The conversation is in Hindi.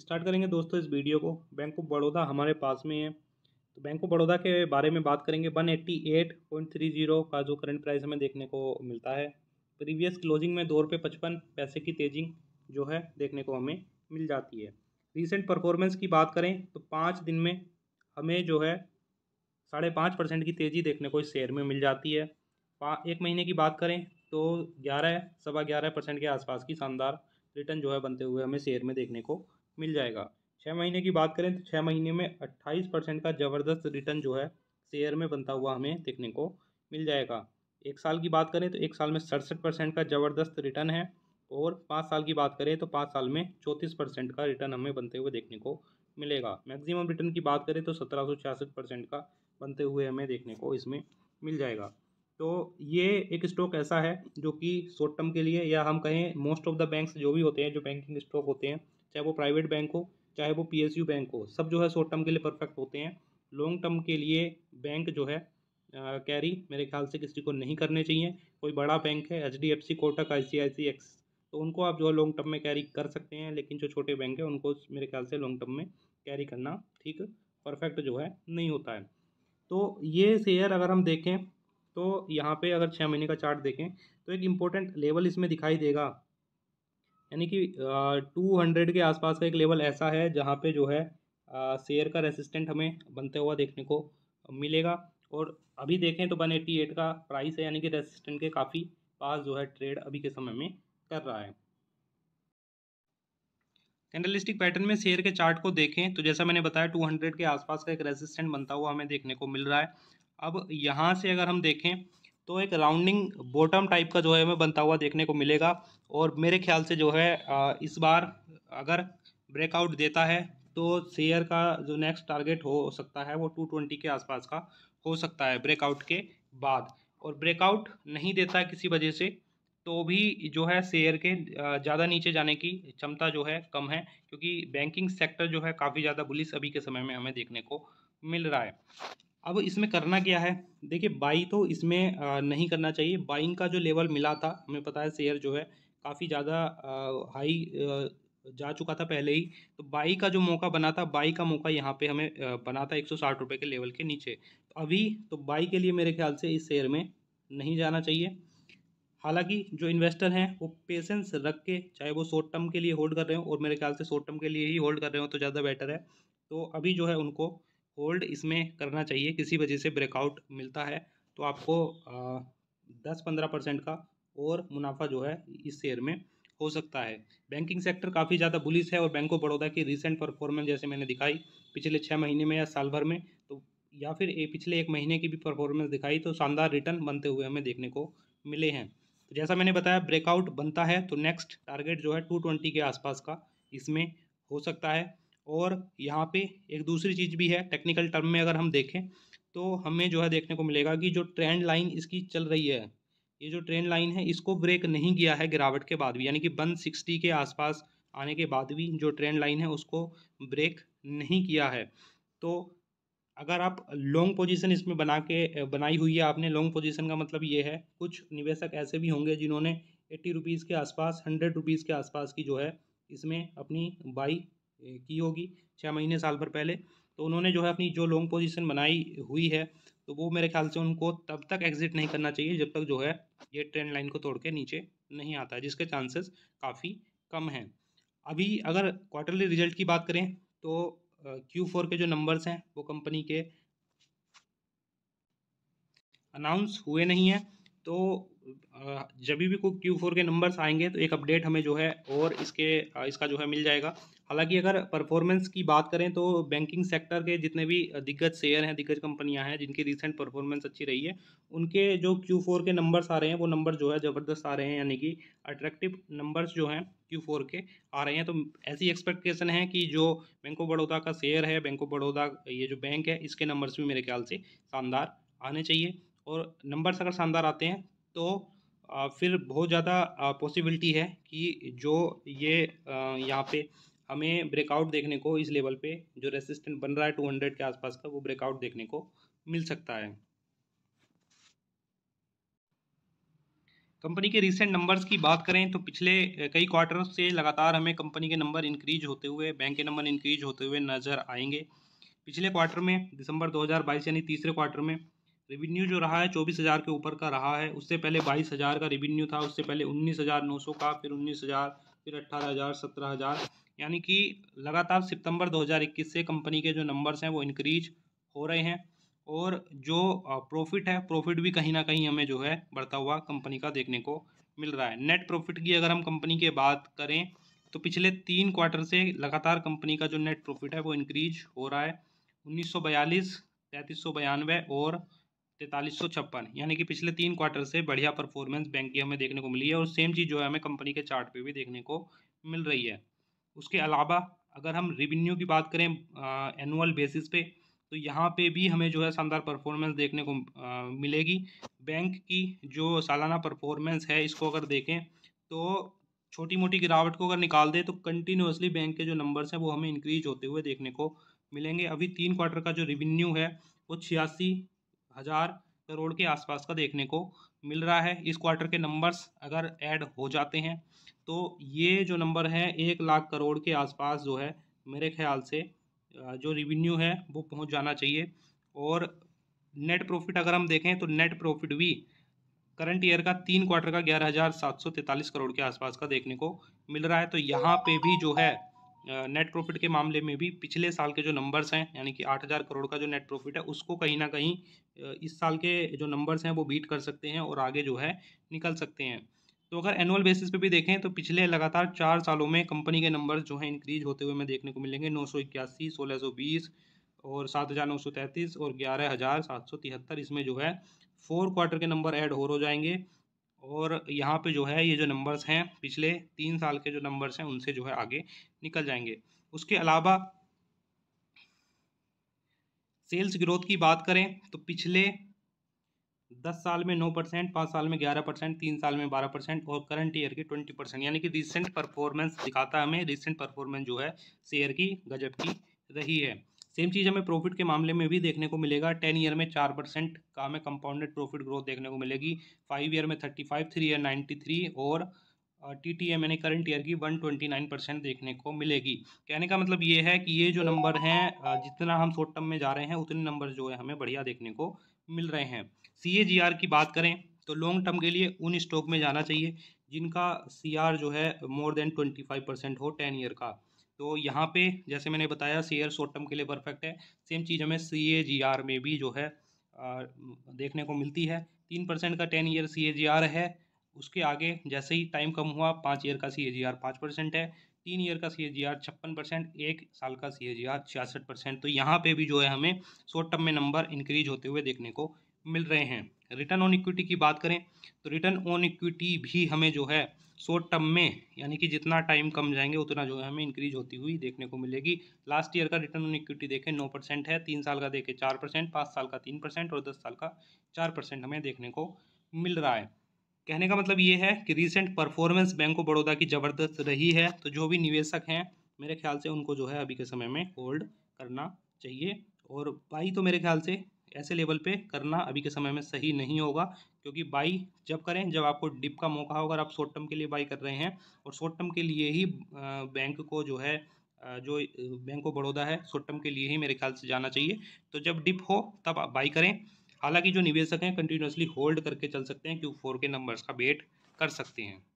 स्टार्ट करेंगे दोस्तों इस वीडियो को बैंक ऑफ बड़ौदा हमारे पास में है तो बैंक ऑफ बड़ौदा के बारे में बात करेंगे one eighty eight point three zero का जो करंट प्राइस हमें देखने को मिलता है प्रीवियस क्लोजिंग में दो रुपये पचपन पैसे की तेजिंग जो है देखने को हमें मिल जाती है रिसेंट परफॉर्मेंस की बात करें तो पाँच दिन में हमें जो है साढ़े पाँच परसेंट की तेज़ी देखने को इस शेयर में मिल जाती है एक महीने की बात करें तो ग्यारह सवा ग्यारह परसेंट के आसपास की शानदार रिटर्न जो है बनते हुए हमें शेयर में देखने को मिल जाएगा छः महीने की बात करें तो छः महीने में अट्ठाईस परसेंट का ज़बरदस्त रिटर्न जो है शेयर में बनता हुआ हमें देखने को मिल जाएगा एक साल की बात करें तो एक साल में सड़सठ परसेंट का ज़बरदस्त रिटर्न है और पाँच साल की बात करें तो पाँच साल में चौंतीस परसेंट का रिटर्न हमें बनते हुए देखने को मिलेगा मैक्सिमम रिटर्न की बात करें तो सत्रह सौ छियासठ परसेंट का बनते हुए हमें देखने को इसमें मिल जाएगा तो ये एक स्टॉक ऐसा है जो कि शॉर्ट टर्म के लिए या हम कहें मोस्ट ऑफ द बैंक्स जो भी होते हैं जो बैंकिंग स्टॉक होते हैं चाहे वो प्राइवेट बैंक हो चाहे वो पी बैंक हो सब जो है शॉर्ट टर्म के लिए परफेक्ट होते हैं लॉन्ग टर्म के लिए बैंक जो है कैरी मेरे ख्याल से किसी को नहीं करने चाहिए कोई बड़ा बैंक है H D F C Kotak I C I C एक्स तो उनको आप जो है लॉन्ग टर्म में कैरी कर सकते हैं लेकिन जो छोटे बैंक हैं उनको मेरे ख्याल से लॉन्ग टर्म में कैरी करना ठीक परफेक्ट जो है नहीं होता है तो ये शेयर अगर हम देखें तो यहाँ पे अगर छः महीने का चार्ट देखें तो एक इम्पोर्टेंट लेवल इसमें दिखाई देगा यानी कि टू हंड्रेड के आसपास का एक लेवल ऐसा है जहाँ पे जो है शेयर का रेसिस्टेंट हमें बनते हुआ देखने को मिलेगा और अभी देखें तो वन एट्टी एट का प्राइस है यानी कि रेसिस्टेंट के काफ़ी पास जो है ट्रेड अभी के समय में कर रहा है कैंडलिस्टिक पैटर्न में शेयर के चार्ट को देखें तो जैसा मैंने बताया हंड्रेड के आसपास का एक रेजिस्टेंट बनता हुआ हमें देखने को मिल रहा है अब यहाँ से अगर हम देखें तो एक राउंडिंग बॉटम टाइप का जो है हमें बनता हुआ देखने को मिलेगा और मेरे ख्याल से जो है इस बार अगर ब्रेकआउट देता है तो शेयर का जो नेक्स्ट टारगेट हो सकता है वो टू ट्वेंटी के आसपास का हो सकता है ब्रेकआउट के बाद और ब्रेकआउट नहीं देता है किसी वजह से तो भी जो है शेयर के ज़्यादा नीचे जाने की क्षमता जो है कम है क्योंकि बैंकिंग सेक्टर जो है काफ़ी ज़्यादा बुलिस अभी के समय में हमें देखने को मिल रहा है अब इसमें करना क्या है देखिए बाई तो इसमें नहीं करना चाहिए बाइंग का जो लेवल मिला था हमें पता है शेयर जो है काफ़ी ज़्यादा हाई जा चुका था पहले ही तो बाई का जो मौका बना था बाई का मौका यहाँ पे हमें बना था एक सौ साठ रुपये के लेवल के नीचे तो अभी तो बाई के लिए मेरे ख्याल से इस शेयर में नहीं जाना चाहिए हालांकि जो इन्वेस्टर हैं वो पेशेंस रख के चाहे वो शॉर्ट टर्म के लिए होल्ड कर रहे हो और मेरे ख्याल से शॉर्ट टर्म के लिए ही होल्ड कर रहे हो तो ज़्यादा बेटर है तो अभी जो है उनको होल्ड इसमें करना चाहिए किसी वजह से ब्रेकआउट मिलता है तो आपको दस पंद्रह परसेंट का और मुनाफा जो है इस शेयर में हो सकता है बैंकिंग सेक्टर काफ़ी ज़्यादा बुलिस है और बैंक ऑफ बड़ौदा की रिसेंट परफॉर्मेंस जैसे मैंने दिखाई पिछले छः महीने में या साल भर में तो या फिर ए, पिछले एक महीने की भी परफॉर्मेंस दिखाई तो शानदार रिटर्न बनते हुए हमें देखने को मिले हैं तो जैसा मैंने बताया ब्रेकआउट बनता है तो नेक्स्ट टारगेट जो है टू ट्वेंटी के आसपास का इसमें हो सकता है और यहाँ पे एक दूसरी चीज़ भी है टेक्निकल टर्म में अगर हम देखें तो हमें जो है देखने को मिलेगा कि जो ट्रेंड लाइन इसकी चल रही है ये जो ट्रेंड लाइन है इसको ब्रेक नहीं किया है गिरावट के बाद भी यानी कि वन सिक्सटी के आसपास आने के बाद भी जो ट्रेंड लाइन है उसको ब्रेक नहीं किया है तो अगर आप लॉन्ग पोजीशन इसमें बना के बनाई हुई है आपने लॉन्ग पोजीशन का मतलब ये है कुछ निवेशक ऐसे भी होंगे जिन्होंने एट्टी रुपीज़ के आसपास हंड्रेड रुपीज़ के आसपास की जो है इसमें अपनी बाई की होगी छः महीने साल भर पहले तो उन्होंने जो है अपनी जो लॉन्ग पोजिशन बनाई हुई है तो वो मेरे ख्याल से उनको तब तक एग्जिट नहीं करना चाहिए जब तक जो है ये ट्रेंड लाइन को तोड़ के नीचे नहीं आता जिसके चांसेस काफ़ी कम हैं अभी अगर क्वार्टरली रिजल्ट की बात करें तो क्यू फोर के जो नंबर्स हैं वो कंपनी के अनाउंस हुए नहीं हैं तो जब भी कोई क्यू फोर के नंबर्स आएंगे तो एक अपडेट हमें जो है और इसके इसका जो है मिल जाएगा हालांकि अगर परफॉर्मेंस की बात करें तो बैंकिंग सेक्टर के जितने भी दिग्गज शेयर हैं दिग्गज कंपनियां हैं जिनकी रिसेंट परफॉर्मेंस अच्छी रही है उनके जो क्यू फोर के नंबर्स आ रहे हैं वो नंबर जो है ज़बरदस्त आ रहे हैं यानी कि अट्रैक्टिव नंबर्स जो हैं क्यू फोर के आ रहे हैं तो ऐसी एक्सपेक्टेशन है कि जो बैंक ऑफ बड़ौदा का शेयर है बैंक ऑफ बड़ौदा ये जो बैंक है इसके नंबर्स भी मेरे ख्याल से शानदार आने चाहिए और नंबर्स अगर शानदार आते हैं तो फिर बहुत ज़्यादा पॉसिबिलिटी है कि जो ये यहाँ पे हमें ब्रेकआउट देखने को इस लेवल पे जो रेसिस्टेंट बन रहा है टू हंड्रेड के आसपास का वो ब्रेकआउट देखने को मिल सकता है कंपनी के रिसेंट नंबर्स की बात करें तो पिछले कई क्वार्टर से लगातार हमें कंपनी के नंबर इंक्रीज होते हुए बैंक के नंबर इंक्रीज होते हुए नज़र आएंगे पिछले क्वार्टर में दिसंबर 2022 यानी तीसरे क्वार्टर में रेवेन्यू जो रहा है चौबीस हज़ार के ऊपर का रहा है उससे पहले बाईस हज़ार का रेवेन्यू था उससे पहले उन्नीस हज़ार नौ सौ का फिर उन्नीस हज़ार फिर अट्ठारह हज़ार सत्रह हज़ार यानी कि लगातार सितंबर इक्कीस से कंपनी के जो नंबर्स हैं वो इंक्रीज हो रहे हैं और जो प्रॉफिट है प्रॉफिट भी कहीं ना कहीं हमें जो है बढ़ता हुआ कंपनी का देखने को मिल रहा है नेट प्रॉफिट की अगर हम कंपनी के बात करें तो पिछले तीन क्वार्टर से लगातार कंपनी का जो नेट प्रॉफिट है वो इंक्रीज हो रहा है उन्नीस सौ बयालीस तैंतीस सौ बयानवे और तैंतालीस सौ छप्पन यानी कि पिछले तीन क्वार्टर से बढ़िया परफॉर्मेंस बैंक की हमें देखने को मिली है और सेम चीज़ जो है हमें कंपनी के चार्ट पे भी देखने को मिल रही है उसके अलावा अगर हम रिवेन्यू की बात करें एनुअल बेसिस पे तो यहाँ पे भी हमें जो है शानदार परफॉर्मेंस देखने को आ, मिलेगी बैंक की जो सालाना परफॉर्मेंस है इसको अगर देखें तो छोटी मोटी गिरावट को अगर निकाल दें तो कंटिन्यूसली बैंक के जो नंबर्स हैं वो हमें इंक्रीज होते हुए देखने को मिलेंगे अभी तीन क्वार्टर का जो रिवेन्यू है वो छियासी हज़ार करोड़ के आसपास का देखने को मिल रहा है इस क्वार्टर के नंबर्स अगर ऐड हो जाते हैं तो ये जो नंबर है एक लाख करोड़ के आसपास जो है मेरे ख्याल से जो रिवेन्यू है वो पहुंच जाना चाहिए और नेट प्रॉफिट अगर हम देखें तो नेट प्रॉफिट भी करंट ईयर का तीन क्वार्टर का ग्यारह हज़ार सात सौ करोड़ के आसपास का देखने को मिल रहा है तो यहाँ पर भी जो है नेट प्रॉफिट के मामले में भी पिछले साल के जो नंबर्स हैं यानी कि आठ हज़ार करोड़ का जो नेट प्रॉफिट है उसको कहीं ना कहीं इस साल के जो नंबर्स हैं वो बीट कर सकते हैं और आगे जो है निकल सकते हैं तो अगर एनुअल बेसिस पे भी देखें तो पिछले लगातार चार सालों में कंपनी के नंबर्स जो हैं इंक्रीज होते हुए हमें देखने को मिलेंगे नौ सौ इक्यासी सोलह सौ बीस और सात हज़ार नौ सौ तैंतीस और ग्यारह हज़ार सात सौ तिहत्तर इसमें जो है फोर क्वार्टर के नंबर ऐड हो जाएंगे और यहाँ पे जो है ये जो नंबर्स हैं पिछले तीन साल के जो नंबर्स हैं उनसे जो है आगे निकल जाएंगे उसके अलावा सेल्स ग्रोथ की बात करें तो पिछले दस साल में नौ परसेंट पाँच साल में ग्यारह परसेंट तीन साल में बारह परसेंट और करंट ईयर के ट्वेंटी परसेंट यानी कि रिसेंट परफॉर्मेंस दिखाता है हमें रिसेंट परफॉर्मेंस जो है शेयर की गजब की रही है सेम चीज़ हमें प्रॉफिट के मामले में भी देखने को मिलेगा टेन ईयर में चार परसेंट का हमें कंपाउंडेड प्रॉफिट ग्रोथ देखने को मिलेगी फाइव ईयर में thirty five three year ninety three और टी टी एम यानी करंट ईयर की वन ट्वेंटी नाइन परसेंट देखने को मिलेगी कहने का मतलब ये है कि ये जो नंबर हैं जितना हम शॉर्ट टर्म में जा रहे हैं उतने नंबर जो है हमें बढ़िया देखने को मिल रहे हैं सी ए जी आर की बात करें तो लॉन्ग टर्म के लिए उन स्टॉक में जाना चाहिए जिनका सी आर जो है more than twenty five percent हो टेन ईयर का तो यहाँ पे जैसे मैंने बताया सी एयर शॉर्ट टर्म के लिए परफेक्ट है सेम चीज़ हमें सी ए जी आर में भी जो है आ, देखने को मिलती है तीन परसेंट का ten year C A G R है उसके आगे जैसे ही टाइम कम हुआ पाँच ईयर का सी ए जी आर पाँच परसेंट है तीन ईयर का सी ए जी आर छप्पन परसेंट एक साल का सी ए जी आर छियासठ परसेंट तो यहाँ पे भी जो है हमें शॉर्ट टर्म में नंबर इंक्रीज होते हुए देखने को मिल रहे हैं रिटर्न ऑन इक्विटी की बात करें तो रिटर्न ऑन इक्विटी भी हमें जो है सो टम में यानी कि जितना टाइम कम जाएंगे उतना जो है हमें इंक्रीज होती हुई देखने को मिलेगी लास्ट ईयर का रिटर्न ऑन इक्विटी देखें नौ परसेंट है तीन साल का देखें चार परसेंट पाँच साल का तीन परसेंट और दस साल का चार परसेंट हमें देखने को मिल रहा है कहने का मतलब ये है कि recent performance Bank of Baroda की ज़बरदस्त रही है तो जो भी निवेशक हैं मेरे ख्याल से उनको जो है अभी के समय में होल्ड करना चाहिए और भाई तो मेरे ख्याल से ऐसे लेवल पे करना अभी के समय में सही नहीं होगा क्योंकि बाई जब करें जब आपको डिप का मौका होगा और आप शॉर्ट टर्म के लिए बाई कर रहे हैं और शॉर्ट टर्म के लिए ही बैंक को जो है जो बैंक ऑफ बड़ौदा है शॉर्ट टर्म के लिए ही मेरे ख्याल से जाना चाहिए तो जब डिप हो तब आप बाई करें हालांकि जो निवेशक हैं कंटिन्यूसली होल्ड करके चल सकते हैं क्यू फोर के नंबर्स का वेट कर सकते हैं